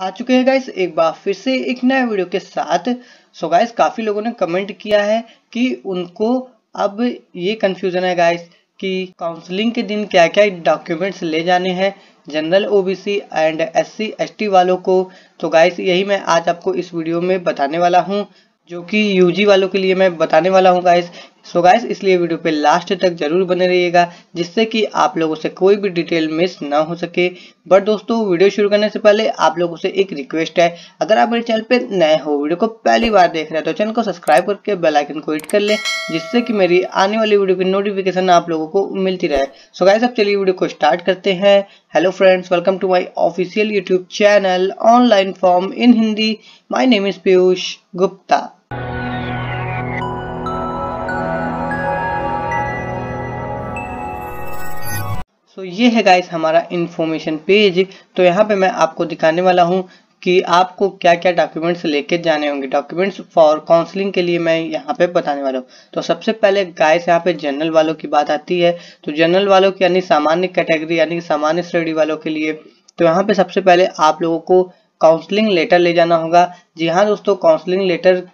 आ चुके हैं गाइस एक बार फिर से एक नए वीडियो के साथ सो so गाइस काफ़ी लोगों ने कमेंट किया है कि उनको अब ये कंफ्यूजन है गाइस कि काउंसलिंग के दिन क्या क्या डॉक्यूमेंट्स ले जाने हैं general OBC and SC ST वालों को तो गाइस यही मैं आज आपको इस वीडियो में बताने वाला हूँ जो कि यूजी वालों के लिए मैं बताने वाला हूँ गाइस सो so गाइस इसलिए वीडियो पे लास्ट तक जरूर बने रहिएगा जिससे कि आप लोगों से कोई भी डिटेल मिस ना हो सके बट दोस्तों वीडियो शुरू करने से पहले आप लोगों से एक रिक्वेस्ट है अगर आप मेरे चैनल पे नए हो वीडियो को पहली बार देख रहे हैं तो चैनल को सब्सक्राइब करके बेल आइकन को हिट कर ले जिससे कि मेरी आने वाली वीडियो की नोटिफिकेशन आप लोगों को मिलती रहे सो गाइस अब चलिए वीडियो को स्टार्ट करते हैं hello friends welcome to my official YouTube channel online form in Hindi my name is Piyush Gupta तो ये है गाइस हमारा इन्फॉर्मेशन पेज तो यहाँ पे मैं आपको दिखाने वाला हूँ कि आपको क्या क्या डॉक्यूमेंट्स लेके जाने होंगे डॉक्यूमेंट्स फॉर काउंसलिंग के लिए मैं यहाँ पे बताने वाला हूँ तो सबसे पहले गाइस यहाँ पे जनरल वालों की बात आती है तो जनरल वालों की यानी सामान्य कैटेगरी यानी सामान्य श्रेणी वालों के लिए तो यहाँ पे सबसे पहले आप लोगों को काउंसलिंग लेटर ले जाना होगा जी हाँ दोस्तों काउंसलिंग लेटर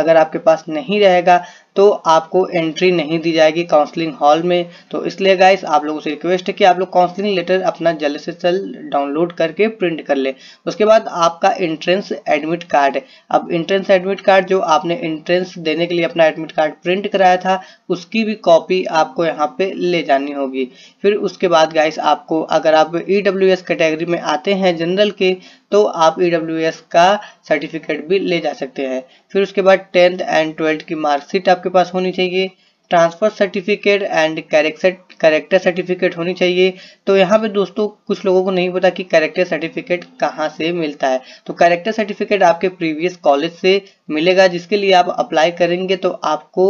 अगर आपके पास नहीं रहेगा तो आपको एंट्री नहीं दी जाएगी काउंसलिंग हॉल में तो इसलिए गाइस आप लोगों से रिक्वेस्ट है कि आप लोग काउंसलिंग लेटर अपना जल्द से जल्द डाउनलोड करके प्रिंट कर ले उसके बाद आपका एंट्रेंस एडमिट कार्ड अब एंट्रेंस एडमिट कार्ड जो आपने एंट्रेंस देने के लिए अपना एडमिट कार्ड प्रिंट कराया था उसकी भी कॉपी आपको यहाँ पे ले जानी होगी फिर उसके बाद गाइस आपको अगर आप ई e कैटेगरी में आते हैं जनरल के तो आप ई e का सर्टिफिकेट भी ले जा सकते हैं फिर उसके बाद टेंथ एंड ट्वेल्थ की मार्कशीट आपके आपके पास होनी चाहिए transfer certificate and character certificate होनी चाहिए तो यहाँ पे दोस्तों कुछ लोगों को नहीं पता कि कैरेक्टर सर्टिफिकेट कहाँ से मिलता है तो कैरेक्टर सर्टिफिकेट आपके प्रीवियस कॉलेज से मिलेगा जिसके लिए आप अप्लाई करेंगे तो आपको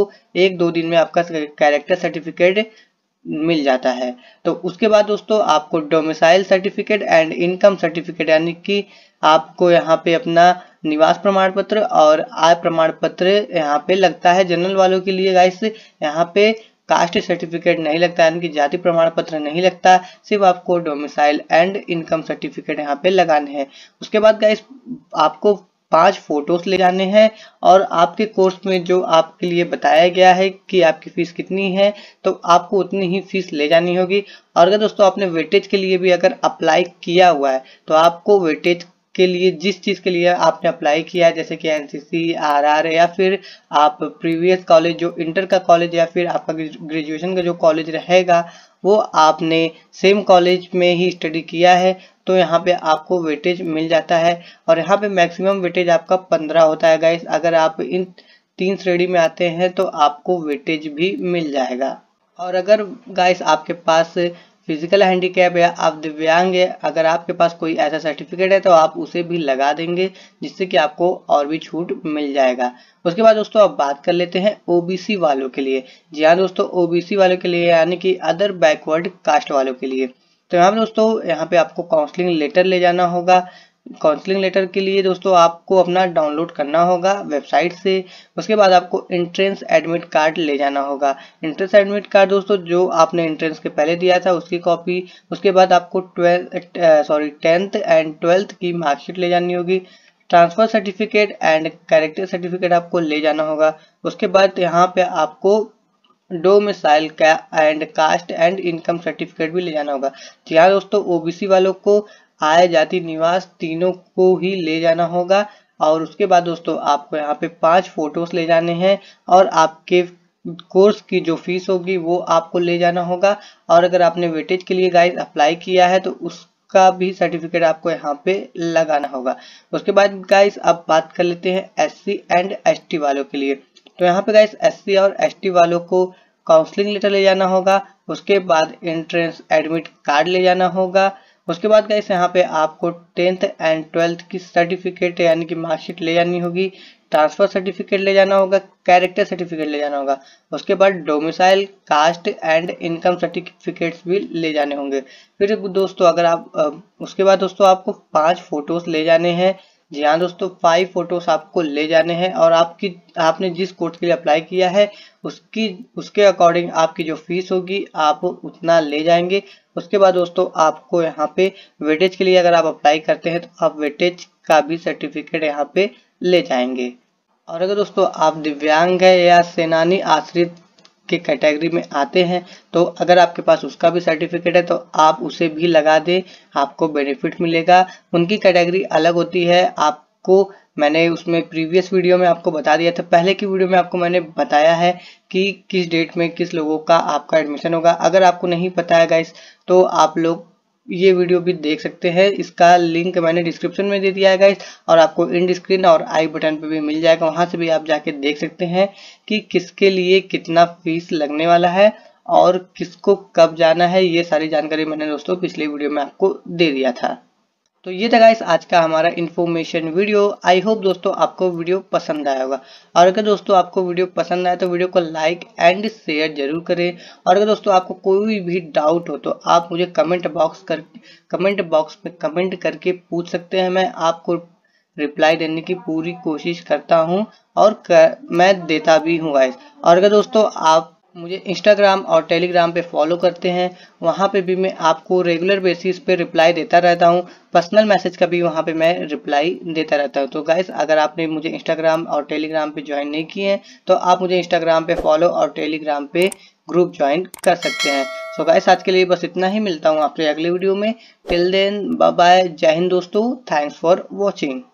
एक दो दिन में आपका कैरेक्टर सर्टिफिकेट मिल जाता है तो उसके बाद दोस्तों आपको domicile certificate and income certificate यानी कि आपको यहाँ पे अपना निवास प्रमाण पत्र और आय प्रमाण पत्र यहाँ पे लगता है जनरल वालों के लिए गाइस यहाँ पे कास्ट सर्टिफिकेट नहीं लगता यानी कि जाति प्रमाण पत्र नहीं लगता सिर्फ आपको डोमिसाइल एंड इनकम सर्टिफिकेट यहाँ पे लगाने हैं उसके बाद गाइस आपको पांच फोटोज ले जाने हैं और आपके कोर्स में जो आपके लिए बताया गया है कि आपकी फीस कितनी है तो आपको उतनी ही फीस ले जानी होगी और अगर दोस्तों आपने वेटेज के लिए भी अगर अप्लाई किया हुआ है तो आपको वेटेज के लिए जिस चीज़ के लिए आपने अप्लाई किया है जैसे कि एनसीसी आरआर या फिर आप प्रीवियस कॉलेज जो इंटर का कॉलेज या फिर आपका ग्रेजुएशन का जो कॉलेज रहेगा वो आपने सेम कॉलेज में ही स्टडी किया है तो यहाँ पे आपको वेटेज मिल जाता है और यहाँ पे मैक्सिमम वेटेज आपका पंद्रह होता है गाइस अगर आप इन तीन श्रेणी में आते हैं तो आपको वेटेज भी मिल जाएगा और अगर गाइस आपके पास फिजिकल हैंडीकैप या आप दिव्यांग है अगर आपके पास कोई ऐसा सर्टिफिकेट है तो आप उसे भी लगा देंगे जिससे कि आपको और भी छूट मिल जाएगा उसके बाद दोस्तों अब बात कर लेते हैं ओबीसी वालों के लिए जी हाँ दोस्तों ओबीसी वालों के लिए यानी कि अदर बैकवर्ड कास्ट वालों के लिए तो यहाँ दोस्तों यहाँ पे आपको काउंसलिंग लेटर ले जाना होगा काउंसलिंग लेटर के लिए दोस्तों आपको अपना डाउनलोड करना होगा वेबसाइट से उसके बाद आपको इंट्रेंस एडमिट कार्ड ले जाना होगा इंट्रेंस एडमिट कार्ड दोस्तों जो आपने इंट्रेंस के पहले दिया था उसकी कॉपी उसके बाद आपको twelfth sorry tenth and twelfth की मार्कशीट ले जानी होगी transfer certificate and character certificate आपको ले जाना होगा उसके बाद यहाँ पे आपको डो मिसाइल का and caste and income certificate भी ले जाना होगा जी हाँ दोस्तों ओबीसी वालों को आय जाति निवास तीनों को ही ले जाना होगा और उसके बाद दोस्तों आपको यहाँ पे पांच फोटोज ले जाने हैं और आपके कोर्स की जो फीस होगी वो आपको ले जाना होगा और अगर आपने वेटेज के लिए गाइस अप्लाई किया है तो उस का भी सर्टिफिकेट आपको यहाँ पे लगाना होगा उसके बाद गाइस अब बात कर लेते हैं एससी एंड एसटी वालों के लिए तो यहाँ पे गाइस एससी और एसटी वालों को काउंसलिंग लेटर ले जाना होगा उसके बाद एंट्रेंस एडमिट कार्ड ले जाना होगा उसके बाद गाइस यहाँ पे आपको टेंथ एंड ट्वेल्थ की सर्टिफिकेट यानी कि मार्कशीट ले जानी होगी ट्रांसफर सर्टिफिकेट ले जाना होगा कैरेक्टर सर्टिफिकेट ले जाना होगा उसके बाद domicile caste and income certificates भी ले जाने होंगे फिर दोस्तों अगर आप उसके बाद दोस्तों आपको पांच फोटोज ले जाने हैं जी हाँ दोस्तों फाइव फोटोस आपको ले जाने हैं और आपकी आपने जिस कोर्स के लिए अप्लाई किया है उसकी उसके अकॉर्डिंग आपकी जो फीस होगी आप उतना ले जाएंगे उसके बाद दोस्तों आपको यहाँ पे वेटेज के लिए अगर आप अप्लाई करते हैं तो आप वेटेज का भी सर्टिफिकेट यहाँ पे ले जाएंगे और अगर दोस्तों आप दिव्यांग है या सेनानी आश्रित के कैटेगरी में आते हैं तो अगर आपके पास उसका भी सर्टिफिकेट है तो आप उसे भी लगा दें आपको बेनिफिट मिलेगा उनकी कैटेगरी अलग होती है आपको मैंने उसमें प्रीवियस वीडियो में आपको बता दिया था पहले की वीडियो में आपको मैंने बताया है कि किस डेट में किस लोगों का आपका एडमिशन होगा अगर आपको नहीं पता है गाइस तो आप लोग ये वीडियो भी देख सकते हैं इसका लिंक मैंने डिस्क्रिप्शन में दे दिया है गाइस और आपको इंड स्क्रीन और आई बटन पे भी मिल जाएगा वहाँ से भी आप जाके देख सकते हैं कि किसके लिए कितना फीस लगने वाला है और किसको कब जाना है ये सारी जानकारी मैंने दोस्तों पिछले वीडियो में आपको दे दिया था तो ये था गाइस आज का हमारा इन्फॉर्मेशन वीडियो आई होप दोस्तों आपको वीडियो पसंद आया होगा और अगर दोस्तों आपको वीडियो पसंद आए तो वीडियो को लाइक एंड शेयर जरूर करें और अगर दोस्तों आपको कोई भी डाउट हो तो आप मुझे कमेंट बॉक्स कर कमेंट बॉक्स में कमेंट करके पूछ सकते हैं मैं आपको रिप्लाई देने की पूरी कोशिश करता हूँ और कर, मैं देता भी हूँ गाइस और अगर दोस्तों आप मुझे इंस्टाग्राम और टेलीग्राम पे फॉलो करते हैं वहाँ पे भी मैं आपको रेगुलर बेसिस पे रिप्लाई देता रहता हूँ पर्सनल मैसेज का भी वहाँ पे मैं रिप्लाई देता रहता हूँ तो गाइस अगर आपने मुझे इंस्टाग्राम और टेलीग्राम पे ज्वाइन नहीं किए हैं तो आप मुझे इंस्टाग्राम पे फॉलो और टेलीग्राम पे ग्रुप ज्वाइन कर सकते हैं सो गाइस आज के लिए बस इतना ही मिलता हूँ आपसे अगले वीडियो में टिल देन बाय जय हिंद दोस्तों थैंक्स फॉर वॉचिंग